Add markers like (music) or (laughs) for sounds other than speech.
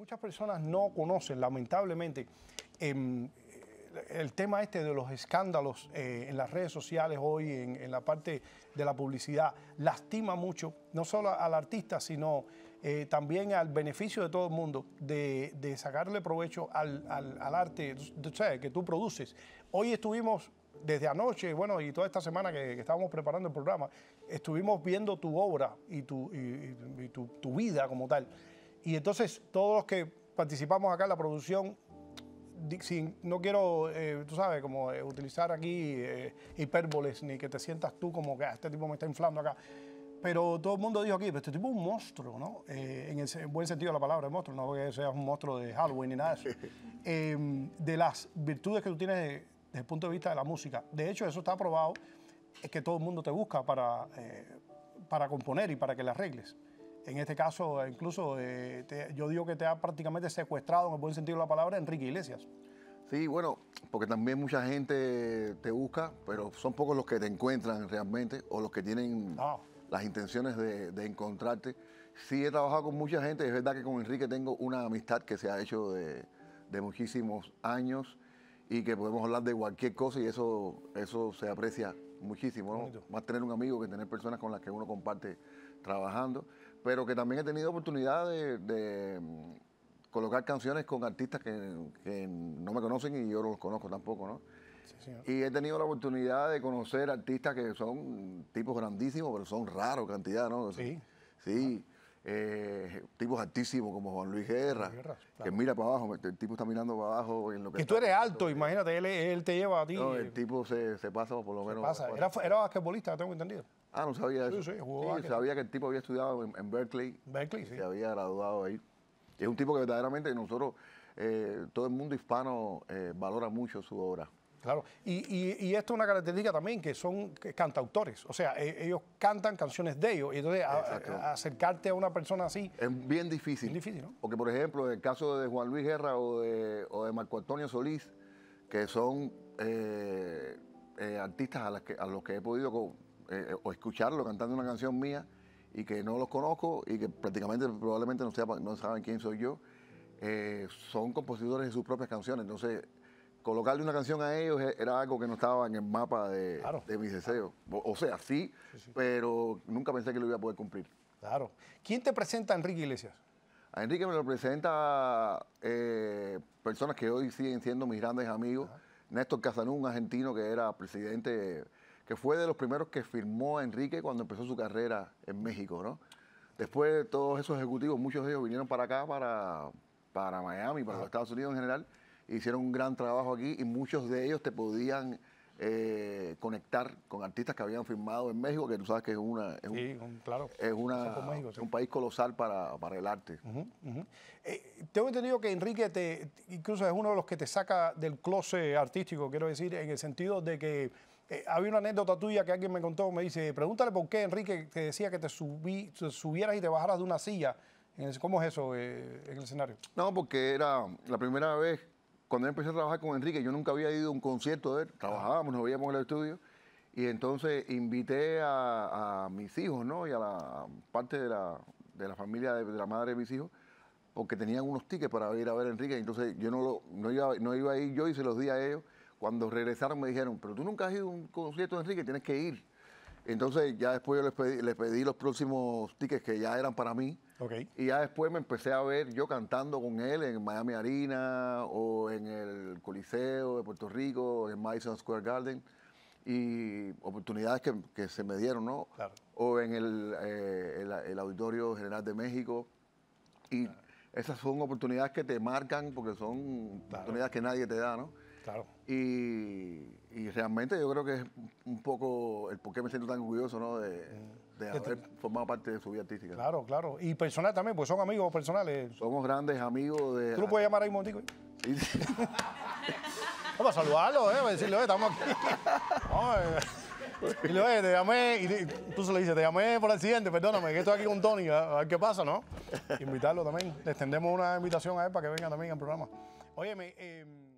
Muchas personas no conocen, lamentablemente, em, el tema este de los escándalos eh, en las redes sociales hoy, en, la parte de la publicidad, lastima mucho, no solo al artista, sino eh, también al beneficio de todo el mundo, de, sacarle provecho al, arte que tú produces. Hoy estuvimos desde anoche, bueno, y toda esta semana que, estábamos preparando el programa, estuvimos viendo tu obra y tu, tu vida como tal. Y entonces todos los que participamos acá en la producción, no quiero, eh, tú sabes, como eh, utilizar aquí eh, hipérboles, ni que te sientas tú como que ah, este tipo me está inflando acá. Pero todo el mundo dijo aquí, este tipo es un monstruo, ¿no? en buen sentido de la palabra, monstruo, no que seas un monstruo de Halloween ni nada de eso. (laughs) Em, de las virtudes que tú tienes desde el punto de vista de la música. De hecho, eso está probado, es que todo el mundo te busca para, para componer y para que la arregles. En este caso, incluso, eh, yo digo que te ha prácticamente secuestrado, en el buen sentido de la palabra, Enrique Iglesias. Sí, bueno, porque también mucha gente te busca, pero son pocos los que te encuentran realmente o los que tienen ah. las intenciones de, encontrarte. Sí, he trabajado con mucha gente, es verdad que con Enrique tengo una amistad que se ha hecho de, muchísimos años y que podemos hablar de cualquier cosa y eso, eso se aprecia muchísimo. Más tener un amigo que tener personas con las que uno comparte trabajando pero que también he tenido oportunidad de, mm, colocar canciones con artistas que, no me conocen y yo no los conozco tampoco, ¿no? y he tenido la oportunidad de conocer artistas que son tipos grandísimos, pero son raros cantidad, ¿no? Sí. Sí. Eh, tipos altísimos como Juan Luis Guerra, que mira para abajo, el tipo está mirando para abajo. En lo que y tú eres alto, imagínate, él, te lleva a ti. No, el tipo se, se pasa por lo menos. Pasa. era basquetbolista, tengo entendido. Ah, no sabía eso. Sí, Sabía que el tipo había estudiado en, Berkeley. Berkeley, sí. Se había graduado ahí. es un tipo que verdaderamente nosotros, eh, todo el mundo hispano, eh, valora mucho su obra. Claro, y, esto es una característica también que son cantautores, o sea, e, ellos cantan canciones de ellos, y entonces acercarte a una persona así... Es bien difícil. Es difícil, ¿no? Porque, por ejemplo, el caso de Juan Luis Guerra o de, Marco Antonio Solís, que son eh, artistas a los que he podido eh, eh, o escucharlo cantando una canción mía y que no los conozco y que prácticamente probablemente no, saben quién soy yo, eh, son compositores de sus propias canciones. Entonces, colocarle una canción a ellos e, era algo que no estaba en el mapa de, mis deseos. O, sea, sí, pero nunca pensé que lo iba a poder cumplir. Claro. ¿Quién te presenta a Enrique Iglesias? A Enrique me lo presenta personas que hoy siguen siendo mis grandes amigos. Néstor Casanú, un argentino que era presidente que fue de los primeros que firmó Enrique cuando empezó su carrera en México, ¿no? Después todos esos ejecutivos, muchos de ellos vinieron para acá, para, para Miami, para los Estados Unidos en general, hicieron un gran trabajo aquí y muchos de ellos te podían eh, conectar con artistas que habían firmado en México, que tú sabes que es una un, es un país colosal para, para el arte. Eh, tengo entendido que Enrique te, incluso es uno de los que te saca del closet artístico, quiero decir, en el sentido de que eh, había una anécdota tuya que alguien me contó, me dice, pregúntale por qué Enrique te decía que te, subí, subieras y te bajaras de una silla. ¿Cómo es eso eh, en el escenario? No, porque era la primera vez, cuando empecé a trabajar con Enrique, yo nunca había ido a un concierto de él, trabajábamos, nos veíamos en el estudio, y entonces invité a, mis hijos, ¿no? Y a la parte de la, familia de, la madre de mis hijos, porque tenían unos tickets para ir a ver a Enrique, entonces yo no, no, iba, no iba a ir yo y se los di a ellos. Cuando regresaron me dijeron, pero tú nunca has ido a un concierto de Enrique, tienes que ir. Entonces ya después yo les pedí, los próximos tickets que ya eran para mí. Y ya después me empecé a ver yo cantando con él en Miami Arena o en el Coliseo de Puerto Rico, en Madison Square Garden. Y oportunidades que, se me dieron, ¿no? O en eh, el, Auditorio General de México. Y esas son oportunidades que te marcan porque son oportunidades que nadie te da, ¿no? Y, realmente yo creo que es un poco el por qué me siento tan orgulloso, ¿no? De, de haber formado parte de su vida artística. Claro, claro. Y personal también, pues son amigos personales. Somos grandes amigos de... ¿Tú lo puedes llamar ahí un momentico? (laughs) Vamos a saludarlo, ¿eh? Para decirle, oye, estamos aquí. y (laughs) eh. le oye, te llamé, y tú se le dices, te llamé por accidente, perdóname, que estoy aquí con Tony, a ver qué pasa, ¿no? Invitarlo también. Le extendemos una invitación a él para que venga también al programa. Oye, eh... Em,